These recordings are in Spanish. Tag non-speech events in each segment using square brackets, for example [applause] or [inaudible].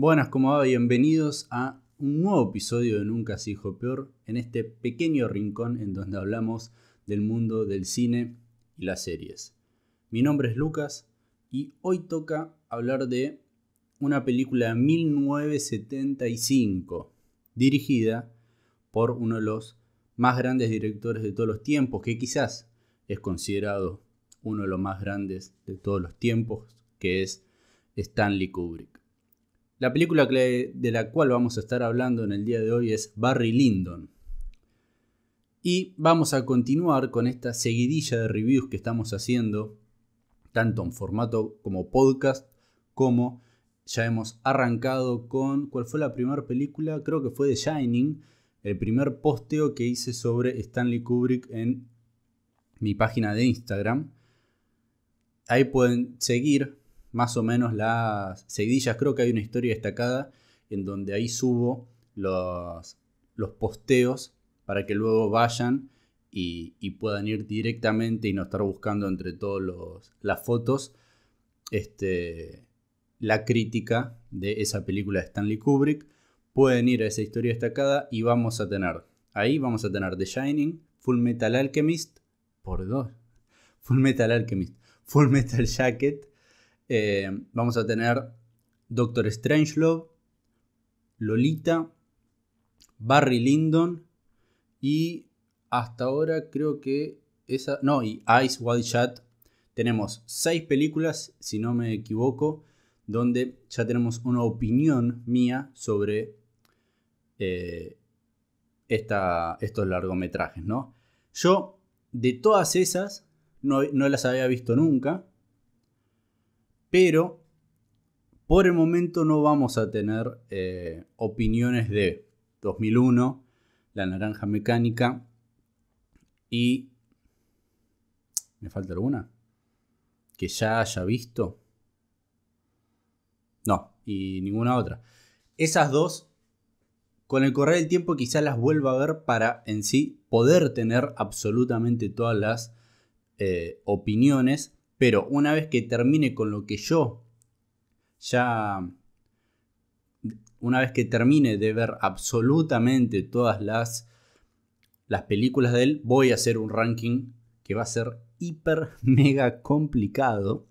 Buenas, ¿cómo va? Bienvenidos a un nuevo episodio de Nunca se peor, en este pequeño rincón en donde hablamos del mundo del cine y las series. Mi nombre es Lucas y hoy toca hablar de una película de 1975, dirigida por uno de los más grandes directores de todos los tiempos, que quizás es considerado uno de los más grandes de todos los tiempos, que es Stanley Kubrick. La película de la cual vamos a estar hablando en el día de hoy es Barry Lyndon. Y vamos a continuar con esta seguidilla de reviews que estamos haciendo, tanto en formato como podcast, como ya hemos arrancado con, ¿cuál fue la primera película? Creo que fue The Shining, el primer posteo que hice sobre Stanley Kubrick en mi página de Instagram. Ahí pueden seguir más o menos las seguidillas. Creo que hay una historia destacada en donde ahí subo los, los posteos para que luego vayan y, puedan ir directamente y no estar buscando entre todas las fotos este, la crítica de esa película de Stanley Kubrick. Pueden ir a esa historia destacada y vamos a tener, ahí vamos a tener The Shining, Full Metal Alchemist, por dos, Full Metal Alchemist, Full Metal Jacket, eh, vamos a tener Doctor Strangelove, Lolita, Barry Lyndon y hasta ahora creo que esa... No, y Ice Wild Tenemos seis películas, si no me equivoco, donde ya tenemos una opinión mía sobre eh, estos largometrajes, ¿no? Yo de todas esas no las había visto nunca. Pero por el momento no vamos a tener eh, opiniones de 2001, La Naranja Mecánica y... ¿Me falta alguna? Que ya haya visto. No, y ninguna otra. Esas dos, con el correr del tiempo quizás las vuelva a ver para en sí poder tener absolutamente todas las eh, opiniones pero una vez que termine con lo que yo ya, una vez que termine de ver absolutamente todas las, las películas de él, voy a hacer un ranking que va a ser hiper, [laughs] mega complicado.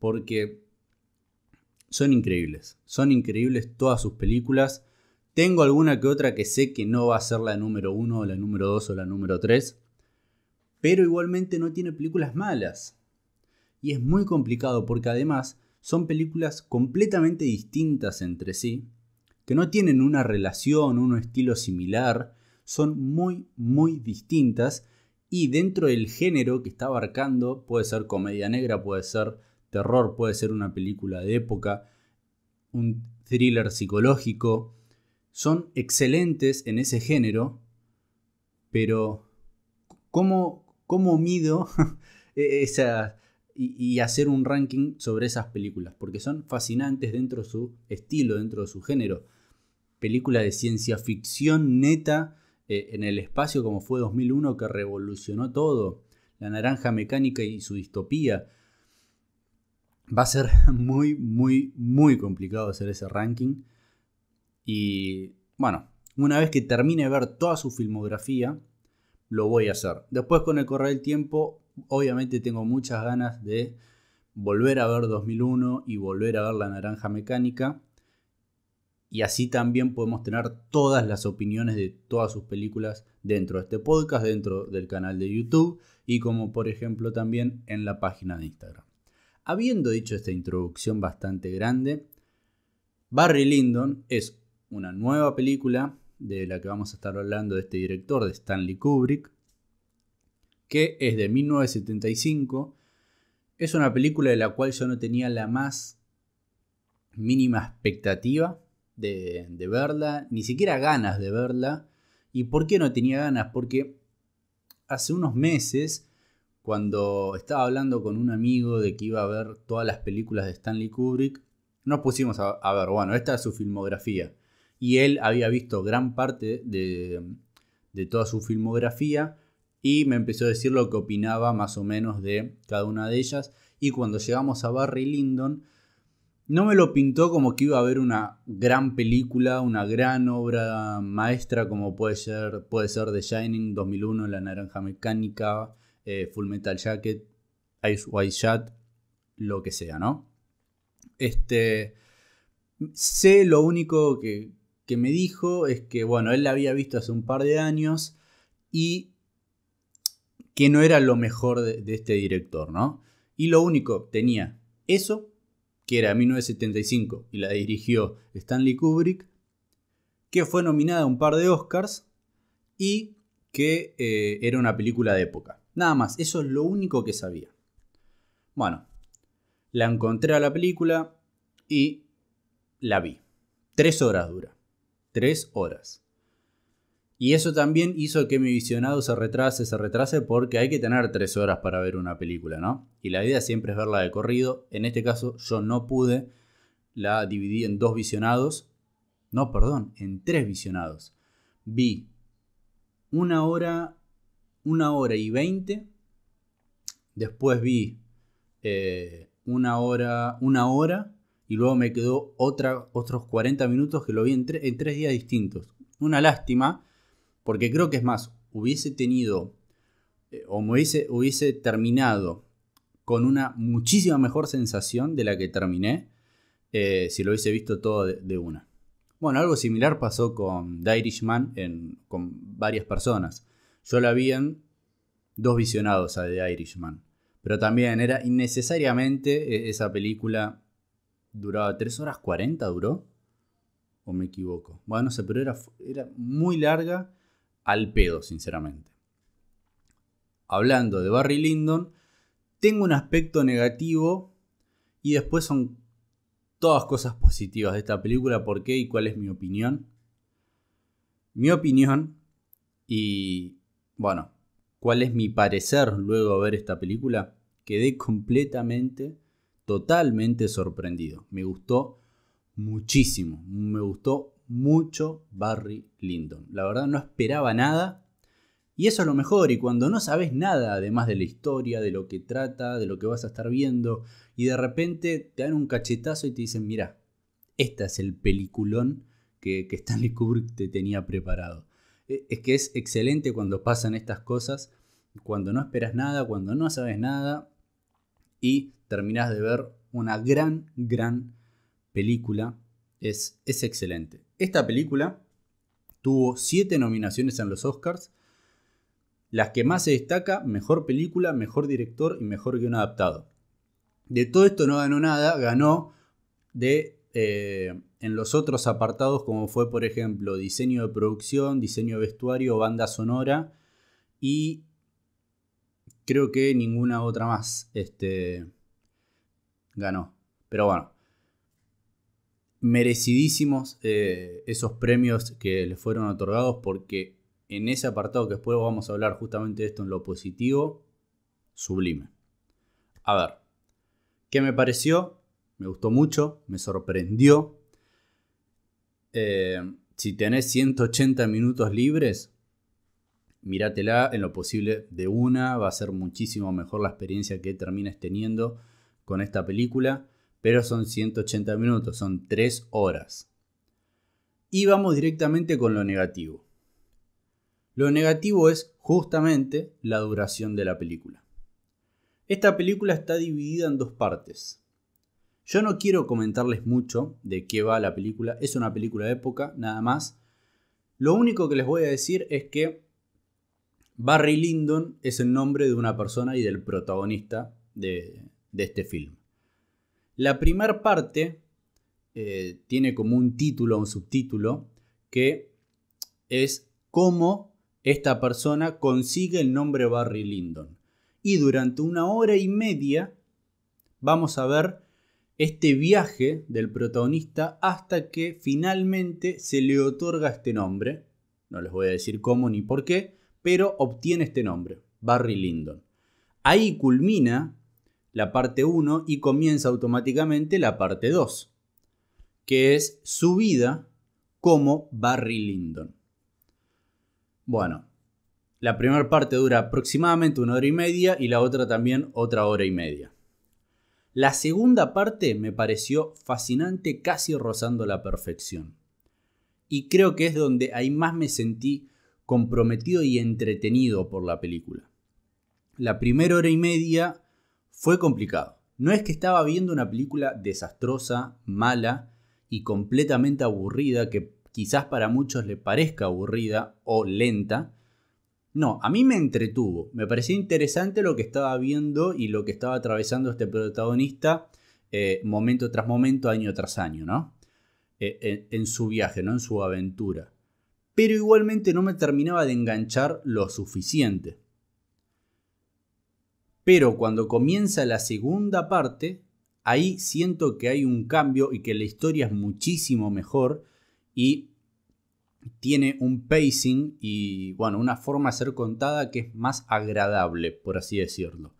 Porque son increíbles. Son increíbles todas sus películas. Tengo alguna que otra que sé que no va a ser la número 1, la número 2 o la número 3. Pero igualmente no tiene películas malas y es muy complicado porque además son películas completamente distintas entre sí, que no tienen una relación, un estilo similar, son muy, muy distintas y dentro del género que está abarcando, puede ser comedia negra, puede ser terror, puede ser una película de época, un thriller psicológico, son excelentes en ese género, pero ¿cómo, cómo mido [laughs] esa, y, hacer un ranking sobre esas películas, porque son fascinantes dentro de su estilo, dentro de su género. Película de ciencia ficción neta eh, en el espacio como fue 2001 que revolucionó todo. La naranja mecánica y su distopía. Va a ser [laughs] muy, muy, muy complicado hacer ese ranking. Y bueno, una vez que termine de ver toda su filmografía, lo voy a hacer. Después con el correr del tiempo obviamente tengo muchas ganas de volver a ver 2001 y volver a ver La Naranja Mecánica. Y así también podemos tener todas las opiniones de todas sus películas dentro de este podcast, dentro del canal de YouTube y como por ejemplo también en la página de Instagram. Habiendo dicho esta introducción bastante grande, Barry Lyndon es una nueva película de la que vamos a estar hablando de este director, de Stanley Kubrick, que es de 1975. Es una película de la cual yo no tenía la más mínima expectativa de, verla, ni siquiera ganas de verla. ¿Y por qué no tenía ganas? Porque hace unos meses, cuando estaba hablando con un amigo de que iba a ver todas las películas de Stanley Kubrick, nos pusimos a, ver, bueno, esta es su filmografía. Y él había visto gran parte de, de toda su filmografía y me empezó a decir lo que opinaba más o menos de cada una de ellas. Y cuando llegamos a Barry Lyndon, no me lo pintó como que iba a haber una gran película, una gran obra maestra como puede ser, puede ser The Shining 2001, La Naranja Mecánica, eh, Full Metal Jacket, Ice White Shot, lo que sea, ¿no? Este, sé lo único que, que me dijo es que, bueno, él la había visto hace un par de años y que no era lo mejor de, este director, ¿no? Y lo único, tenía eso, que era 1975 y la dirigió Stanley Kubrick, que fue nominada a un par de Oscars y que eh, era una película de época. Nada más, eso es lo único que sabía. Bueno, la encontré a la película y la vi. Tres horas dura. Tres horas. Y eso también hizo que mi visionado se retrase, se retrase porque hay que tener tres horas para ver una película, ¿no? Y la idea siempre es verla de corrido. En este caso yo no pude, la dividí en dos visionados. No, perdón, en tres visionados. Vi una hora, una hora y veinte. Después vi eh, una hora, una hora. Y luego me quedó otros 40 minutos que lo vi en tres días distintos. Una lástima porque creo que es más, hubiese tenido eh, o me hubiese, terminado con una muchísima mejor sensación de la que terminé eh, si lo hubiese visto todo de, una. Bueno, algo similar pasó con The Irishman en, con varias personas. Yo la vi en dos visionados a The Irishman. Pero también era innecesariamente eh, esa película duraba 3 horas 40, duró. ¿O me equivoco? Bueno, no sé, pero era, era muy larga al pedo, sinceramente. Hablando de Barry Lyndon, tengo un aspecto negativo y después son todas cosas positivas de esta película, por qué y cuál es mi opinión. Mi opinión y, bueno, cuál es mi parecer luego de ver esta película, quedé completamente, totalmente sorprendido. Me gustó muchísimo, me gustó mucho Barry Lyndon. La verdad no esperaba nada. Y eso es lo mejor, y cuando no sabes nada, además de la historia, de lo que trata, de lo que vas a estar viendo, y de repente te dan un cachetazo y te dicen, mira, este es el peliculón que, que Stanley Kubrick te tenía preparado. E, es que es excelente cuando pasan estas cosas, cuando no esperas nada, cuando no sabes nada, y terminas de ver una gran, gran película es, excelente. Esta película tuvo siete nominaciones en los Oscars, las que más se destaca, mejor película, mejor director y mejor guion adaptado. De todo esto no ganó nada, ganó de, eh, en los otros apartados como fue por ejemplo diseño de producción, diseño de vestuario, banda sonora y creo que ninguna otra más este, ganó. Pero bueno, merecidísimos eh, esos premios que le fueron otorgados porque en ese apartado que después vamos a hablar justamente de esto en lo positivo, sublime. A ver, ¿qué me pareció? Me gustó mucho, me sorprendió. Eh, si tenés 180 minutos libres, míratela en lo posible de una, va a ser muchísimo mejor la experiencia que termines teniendo con esta película pero son 180 minutos, son 3 horas. Y vamos directamente con lo negativo. Lo negativo es justamente la duración de la película. Esta película está dividida en dos partes. Yo no quiero comentarles mucho de qué va la película, es una película de época, nada más. Lo único que les voy a decir es que Barry Lyndon es el nombre de una persona y del protagonista de, de este film. La primera parte eh, tiene como un título, un subtítulo, que es cómo esta persona consigue el nombre Barry Lyndon. Y durante una hora y media vamos a ver este viaje del protagonista hasta que finalmente se le otorga este nombre. No les voy a decir cómo ni por qué, pero obtiene este nombre, Barry Lyndon. Ahí culmina la parte 1 y comienza automáticamente la parte 2, que es su vida como Barry Lyndon. Bueno, la primera parte dura aproximadamente una hora y media y la otra también otra hora y media. La segunda parte me pareció fascinante, casi rozando la perfección. Y creo que es donde ahí más me sentí comprometido y entretenido por la película. La primera hora y media fue complicado. No es que estaba viendo una película desastrosa, mala y completamente aburrida, que quizás para muchos le parezca aburrida o lenta. No, a mí me entretuvo. Me parecía interesante lo que estaba viendo y lo que estaba atravesando este protagonista eh, momento tras momento, año tras año, ¿no? Eh, en, en su viaje, ¿no? En su aventura. Pero igualmente no me terminaba de enganchar lo suficiente. Pero cuando comienza la segunda parte, ahí siento que hay un cambio y que la historia es muchísimo mejor y tiene un pacing y bueno, una forma de ser contada que es más agradable, por así decirlo.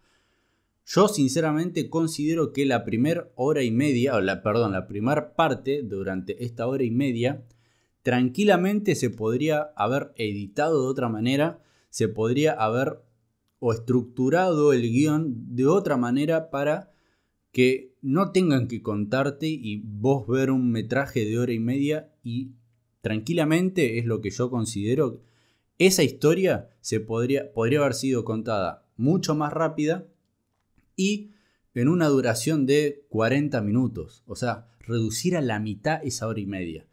Yo sinceramente considero que la primera hora y media, o la, perdón, la primera parte durante esta hora y media, tranquilamente se podría haber editado de otra manera, se podría haber o estructurado el guión de otra manera para que no tengan que contarte y vos ver un metraje de hora y media y tranquilamente es lo que yo considero. Esa historia se podría, podría haber sido contada mucho más rápida y en una duración de 40 minutos, o sea, reducir a la mitad esa hora y media,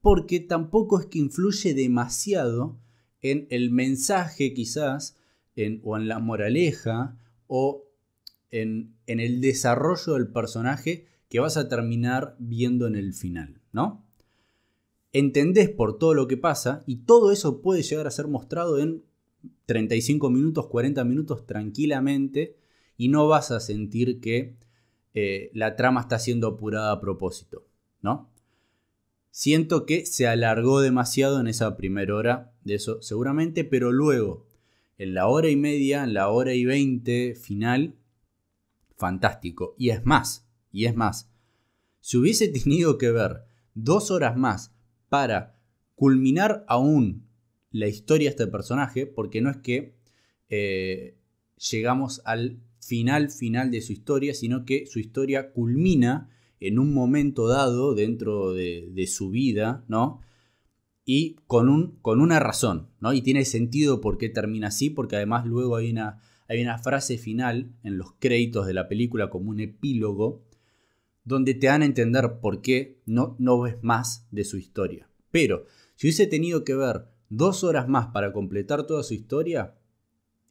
porque tampoco es que influye demasiado en el mensaje quizás en, o en la moraleja o en, el desarrollo del personaje que vas a terminar viendo en el final, ¿no? Entendés por todo lo que pasa y todo eso puede llegar a ser mostrado en 35 minutos, 40 minutos tranquilamente y no vas a sentir que eh, la trama está siendo apurada a propósito, ¿no? Siento que se alargó demasiado en esa primera hora de eso seguramente, pero luego en la hora y media, en la hora y veinte final, fantástico. Y es más, y es más, si hubiese tenido que ver dos horas más para culminar aún la historia de este personaje, porque no es que eh, llegamos al final final de su historia, sino que su historia culmina en un momento dado dentro de su vida, ¿no? y con, un, con una razón, ¿no? Y tiene sentido por qué termina así, porque además luego hay una, hay una frase final en los créditos de la película como un epílogo, donde te dan a entender por qué no, no ves más de su historia. Pero si hubiese tenido que ver dos horas más para completar toda su historia,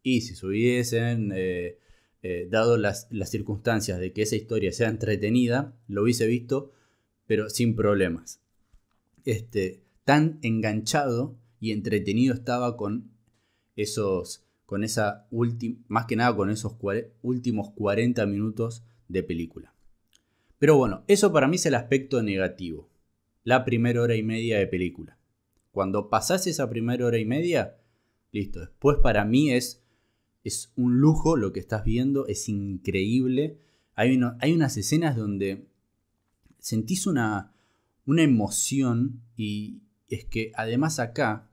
y si se hubiesen eh, eh, dado las, las circunstancias de que esa historia sea entretenida, lo hubiese visto, pero sin problemas. Este, Tan enganchado y entretenido estaba con esos, con esa última, más que nada con esos últimos 40 minutos de película. Pero bueno, eso para mí es el aspecto negativo. La primera hora y media de película. Cuando pasás esa primera hora y media, listo. Después para mí es, es un lujo lo que estás viendo, es increíble. Hay, hay unas escenas donde sentís una, una emoción y, es que además acá,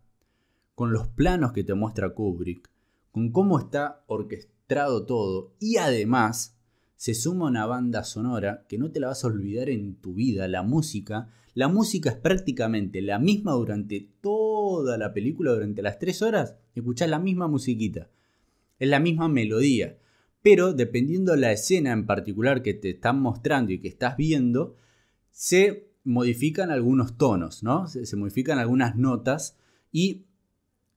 con los planos que te muestra Kubrick, con cómo está orquestado todo y además se suma una banda sonora que no te la vas a olvidar en tu vida, la música. La música es prácticamente la misma durante toda la película, durante las tres horas, escuchás la misma musiquita, es la misma melodía. Pero dependiendo de la escena en particular que te están mostrando y que estás viendo, se modifican algunos tonos, ¿no? Se, modifican algunas notas y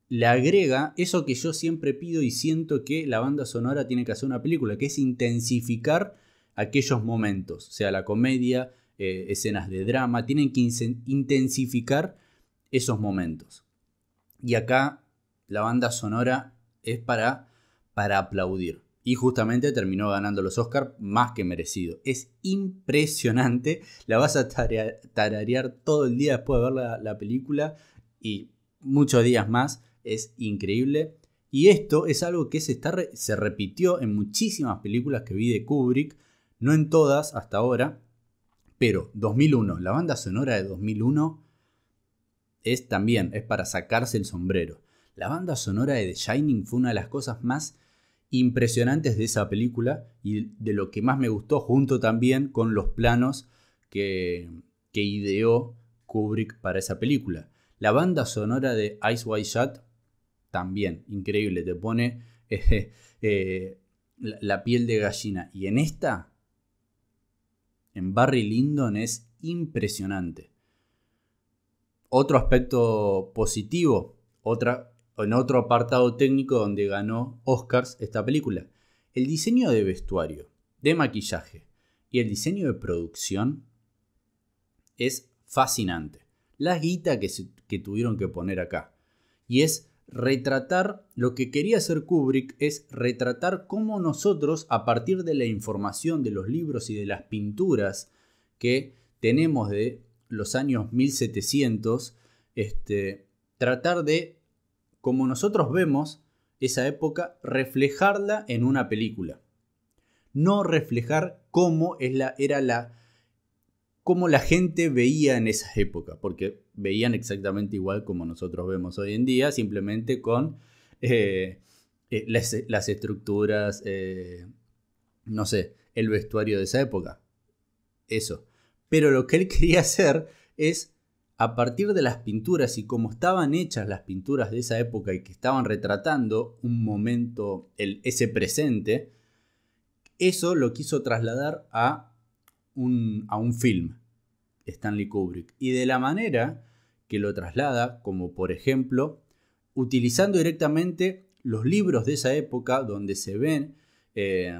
le agrega eso que yo siempre pido y siento que la banda sonora tiene que hacer una película, que es intensificar aquellos momentos, sea la comedia, eh, escenas de drama, tienen que intensificar esos momentos. Y acá la banda sonora es para, para aplaudir. Y justamente terminó ganando los Oscars más que merecido. Es impresionante. La vas a tararear todo el día después de ver la, película y muchos días más. Es increíble. Y esto es algo que se, está, se repitió en muchísimas películas que vi de Kubrick. No en todas hasta ahora. Pero 2001, la banda sonora de 2001 es también, es para sacarse el sombrero. La banda sonora de The Shining fue una de las cosas más impresionantes de esa película y de lo que más me gustó, junto también con los planos que, ideó Kubrick para esa película. La banda sonora de Ice White Shot también increíble, te pone [laughs] eh, eh, la piel de gallina. Y en esta, en Barry Lyndon, es impresionante. Otro aspecto positivo, otra en otro apartado técnico donde ganó Oscars esta película. El diseño de vestuario, de maquillaje y el diseño de producción es fascinante. La guita que, tuvieron que poner acá. Y es retratar, lo que quería hacer Kubrick es retratar cómo nosotros, a partir de la información de los libros y de las pinturas que tenemos de los años 1700, este, tratar de como nosotros vemos esa época, reflejarla en una película. No reflejar cómo la, era la, cómo la gente veía en esa época. porque veían exactamente igual como nosotros vemos hoy en día, simplemente con eh, eh, las, estructuras, eh, no sé, el vestuario de esa época. Eso. Pero lo que él [laughs] quería hacer es a partir de las pinturas y cómo estaban hechas las pinturas de esa época y que estaban retratando un momento, el, ese presente, eso lo quiso trasladar a un, a un film, Stanley Kubrick. Y de la manera que lo traslada, como por ejemplo, utilizando directamente los libros de esa época donde se ven eh,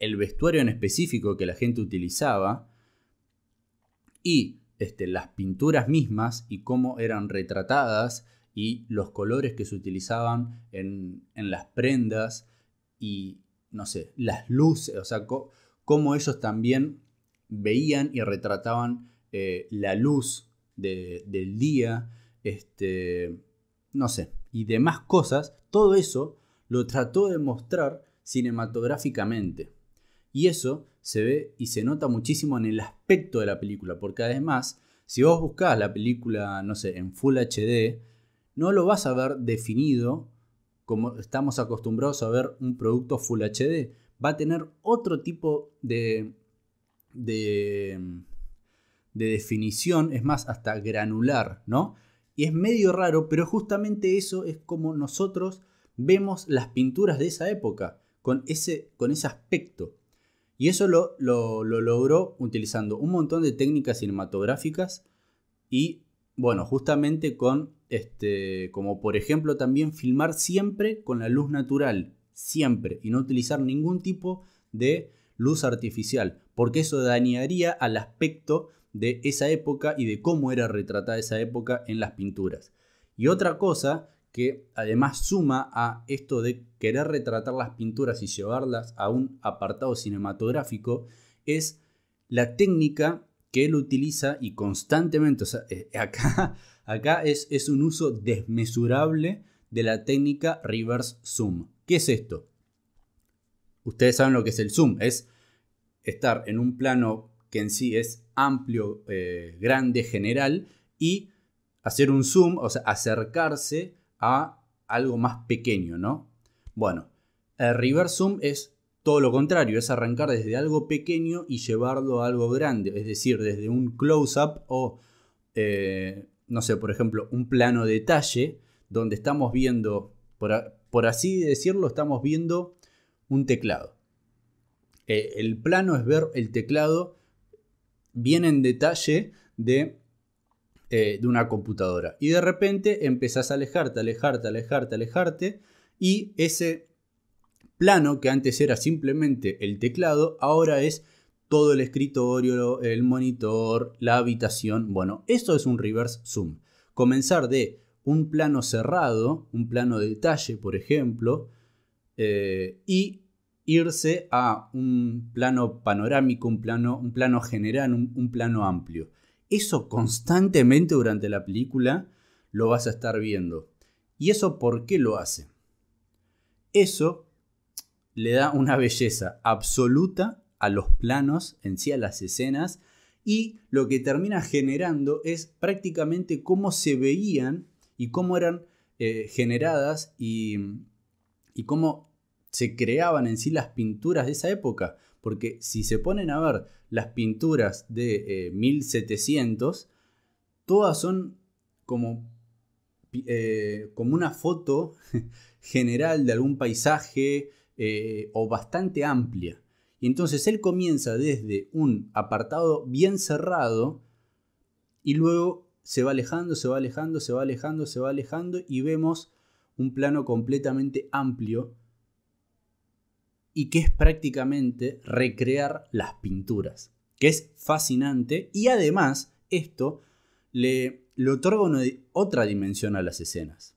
el vestuario en específico que la gente utilizaba y este, las pinturas mismas y cómo eran retratadas y los colores que se utilizaban en, las prendas y, no sé, las luces, o sea, cómo ellos también veían y retrataban eh, la luz del día, este, no sé, y demás cosas, todo eso lo trató de mostrar cinematográficamente. Y eso se ve y se nota muchísimo en el aspecto de la película, porque además, si vos buscás la película, no sé, en Full HD, no lo vas a ver definido como estamos acostumbrados a ver un producto Full HD. Va a tener otro tipo de, de, definición, es más, hasta granular, ¿no? Y es medio raro, pero justamente eso es como nosotros vemos las pinturas de esa época, con ese, con ese aspecto. Y eso lo, logró utilizando un montón de técnicas cinematográficas y, bueno, justamente con, este, como por ejemplo también filmar siempre con la luz natural, siempre, y no utilizar ningún tipo de luz artificial, porque eso dañaría al aspecto de esa época y de cómo era retratada esa época en las pinturas. Y otra cosa que además suma a esto de querer retratar las pinturas y llevarlas a un apartado cinematográfico, es la técnica que él utiliza y constantemente, eh, [laughs] acá, acá es, es un uso desmesurable de la técnica reverse zoom. ¿Qué es esto? Ustedes saben lo que es el zoom, es estar en un plano que en sí es amplio, eh, grande, general, y hacer un zoom, o sea, acercarse a algo más pequeño, ¿no? Bueno, el zoom es todo lo contrario, es arrancar desde algo pequeño y llevarlo a algo grande, es decir, desde un close-up o, eh, no sé, por ejemplo, un plano detalle, donde estamos viendo, por, así decirlo, estamos viendo un teclado. Eh, el plano es ver el teclado bien en detalle de eh, de una computadora. Y de repente empezás a alejarte, alejarte, alejarte, alejarte. Y ese plano que antes era simplemente el teclado, ahora es todo el escritorio, el monitor, la habitación. Bueno, esto es un reverse zoom. Comenzar de un plano cerrado, un plano de detalle, por ejemplo, eh, y irse a un plano panorámico, un plano, un plano general, un plano amplio. Eso constantemente durante la película lo vas a estar viendo. ¿Y eso por qué lo hace? Eso le da una belleza absoluta a los planos, en sí a las escenas, y lo que termina generando es prácticamente cómo se veían y cómo eran eh, generadas y cómo se creaban en sí las pinturas de esa época. Porque si se ponen a ver las pinturas de 1700, eh, todas son como, eh, como una foto [laughs] general de algún paisaje eh, o bastante amplia. Y entonces él comienza desde un apartado bien cerrado y luego se va alejando, se va alejando, se va alejando, se va alejando y vemos un plano completamente amplio y que es prácticamente recrear las pinturas, que es fascinante y además esto le, otorga otra dimensión a las escenas.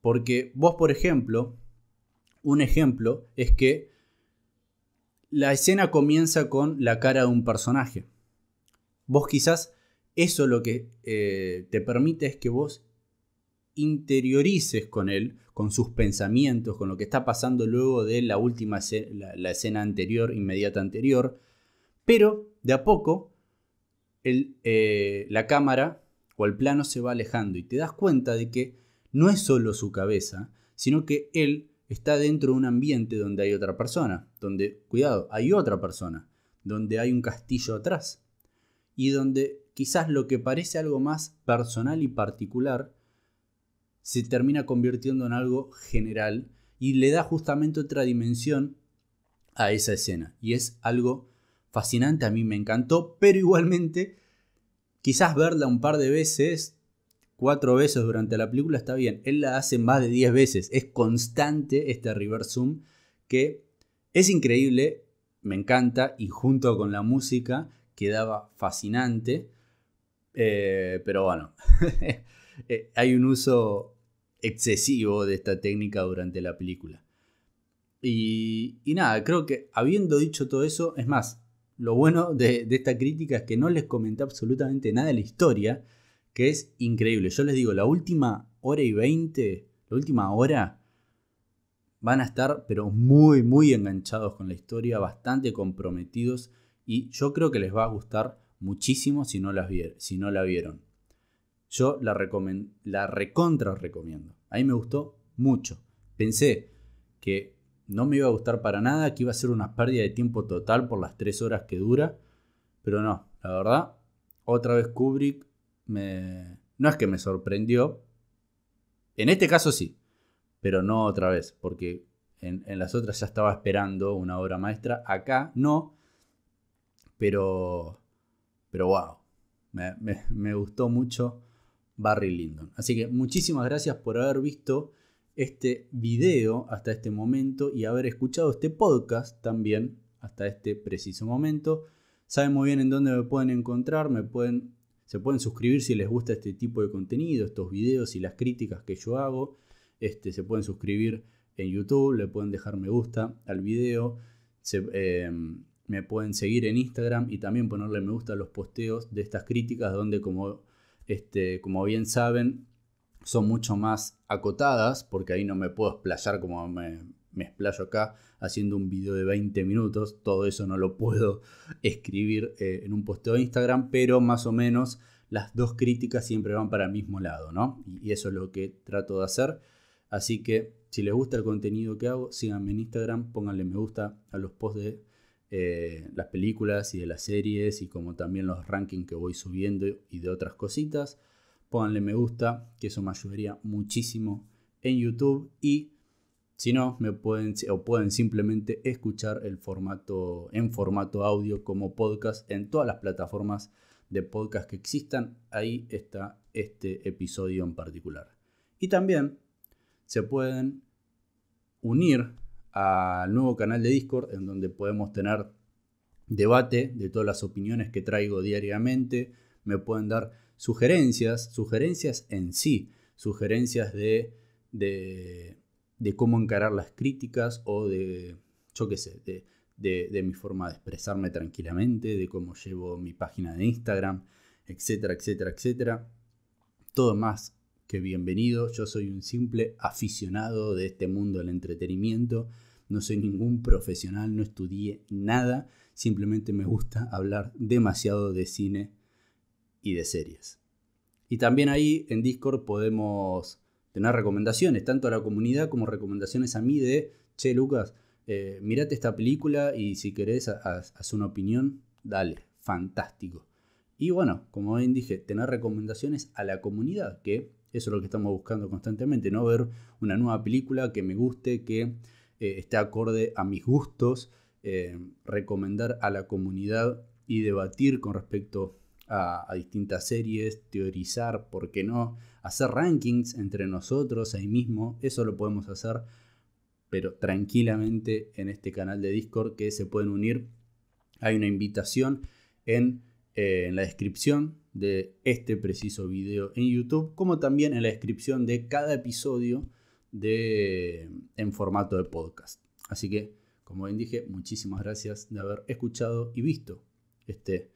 Porque vos, por ejemplo, un ejemplo es que la escena comienza con la cara de un personaje. Vos quizás eso lo que eh, te permite es que vos interiorices con él, con sus pensamientos, con lo que está pasando luego de la última la, escena anterior, inmediata anterior, pero de a poco eh, la cámara o el plano se va alejando y te das cuenta de que no es solo su cabeza, sino que él está dentro de un ambiente donde hay otra persona, donde, cuidado, hay otra persona, donde hay un castillo atrás y donde quizás lo que parece algo más personal y particular se termina convirtiendo en algo general y le da justamente otra dimensión a esa escena. Y es algo fascinante, a mí me encantó, pero igualmente quizás verla un par de veces, cuatro veces durante la película está bien. Él la hace más de diez veces, es constante este reverse zoom que es increíble, me encanta y junto con la música quedaba fascinante. Eh, pero bueno, [laughs] eh, hay un uso excesivo de esta técnica durante la película. Y, nada, creo que habiendo dicho todo eso, es más, lo bueno de, esta crítica es que no les comenté absolutamente nada de la historia, que es increíble. Yo les digo, la última hora y veinte, la última hora, van a estar pero muy, muy enganchados con la historia, bastante comprometidos y yo creo que les va a gustar muchísimo si no, si no la vieron. Yo la, la recontra recomiendo. A mí me gustó mucho. Pensé que no me iba a gustar para nada, que iba a ser una pérdida de tiempo total por las tres horas que dura, pero no, la verdad, otra vez Kubrick me... No es que me sorprendió, en este caso sí, pero no otra vez, porque en, las otras ya estaba esperando una obra maestra, acá no, pero, pero wow, me gustó mucho Barry Lindon. Así que muchísimas gracias por haber visto este video hasta este momento y haber escuchado este podcast también hasta este preciso momento. Saben muy bien en dónde me pueden encontrar, me pueden, se pueden suscribir si les gusta este tipo de contenido, estos videos y las críticas que yo hago. Este, se pueden suscribir en YouTube, le pueden dejar me gusta al video, se, eh, me pueden seguir en Instagram y también ponerle me gusta a los posteos de estas críticas donde como este, como bien saben, son mucho más acotadas, porque ahí no me puedo explayar como me, me acá haciendo un video de 20 minutos, todo eso no lo puedo [laughs] escribir eh, en un posteo de Instagram, pero más o menos las dos críticas siempre van para el mismo lado, ¿no? Y, eso es lo que trato de hacer. Así que si les gusta el contenido que hago, síganme en Instagram, pónganle me gusta a los posts de eh, las películas y de las series y como también los rankings que voy subiendo y de otras cositas. Pónganle me gusta, que eso me ayudaría muchísimo en YouTube y si no, me pueden o pueden simplemente escuchar el formato en formato audio como podcast en todas las plataformas de podcast que existan. Ahí está este episodio en particular. Y también se pueden unir al nuevo canal de Discord en donde podemos tener debate de todas las opiniones que traigo diariamente. Me pueden dar sugerencias, sugerencias en sí, sugerencias de, de, cómo encarar las críticas o de, yo qué sé, de, de, de mi forma de expresarme tranquilamente, de cómo llevo mi página de Instagram, etcétera, etcétera, etcétera. Todo más que bienvenido. Yo soy un simple aficionado de este mundo del entretenimiento no soy ningún profesional, no estudié nada, simplemente me gusta [laughs] hablar demasiado de cine y de series. Y también ahí en Discord podemos tener recomendaciones, tanto a la comunidad como recomendaciones a mí de, che Lucas, eh, mirate esta película y si querés haz una opinión, dale, fantástico. Y bueno, como bien dije, tener recomendaciones a la comunidad, que eso es lo que estamos buscando constantemente, no ver una nueva película que me guste, que Está eh, esté acorde a mis gustos, eh, recomendar a la comunidad y debatir con respecto a, distintas series, teorizar, ¿por qué no? Hacer rankings entre nosotros ahí mismo, eso lo podemos hacer, pero tranquilamente en este canal de Discord que se pueden unir. Hay una invitación en, eh, en la descripción de este preciso video en YouTube, como también en la descripción de cada episodio de, en formato de podcast. Así que, como bien dije, muchísimas gracias de haber escuchado y visto este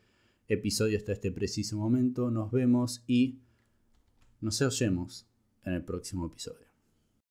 episodio hasta este preciso momento. Nos vemos y nos oyemos en el próximo episodio.